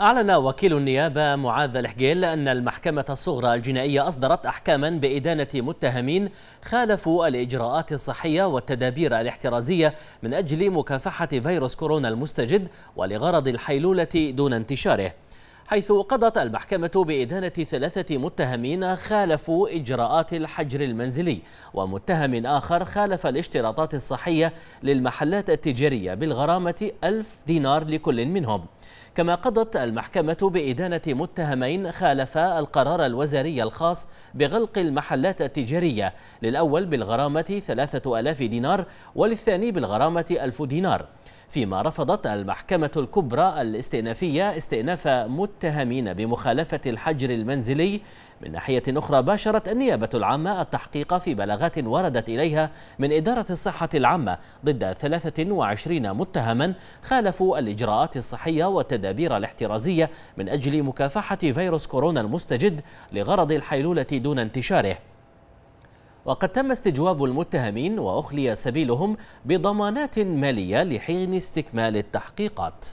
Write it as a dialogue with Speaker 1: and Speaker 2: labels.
Speaker 1: أعلن وكيل النيابة معاذ الحجيل أن المحكمة الصغرى الجنائية أصدرت أحكاما بإدانة متهمين خالفوا الإجراءات الصحية والتدابير الاحترازية من أجل مكافحة فيروس كورونا المستجد ولغرض الحيلولة دون انتشاره حيث قضت المحكمة بإدانة ثلاثة متهمين خالفوا إجراءات الحجر المنزلي ومتهم آخر خالف الاشتراطات الصحية للمحلات التجارية بالغرامة ألف دينار لكل منهم كما قضت المحكمة بإدانة متهمين خالفا القرار الوزاري الخاص بغلق المحلات التجارية للأول بالغرامة 3000 دينار وللثاني بالغرامة 1000 دينار فيما رفضت المحكمة الكبرى الاستئنافية استئناف متهمين بمخالفة الحجر المنزلي من ناحية أخرى باشرت النيابة العامة التحقيق في بلاغات وردت إليها من إدارة الصحة العامة ضد 23 متهما خالفوا الإجراءات الصحية والتدابير الاحترازية من أجل مكافحة فيروس كورونا المستجد لغرض الحيلولة دون انتشاره وقد تم استجواب المتهمين وأخلي سبيلهم بضمانات مالية لحين استكمال التحقيقات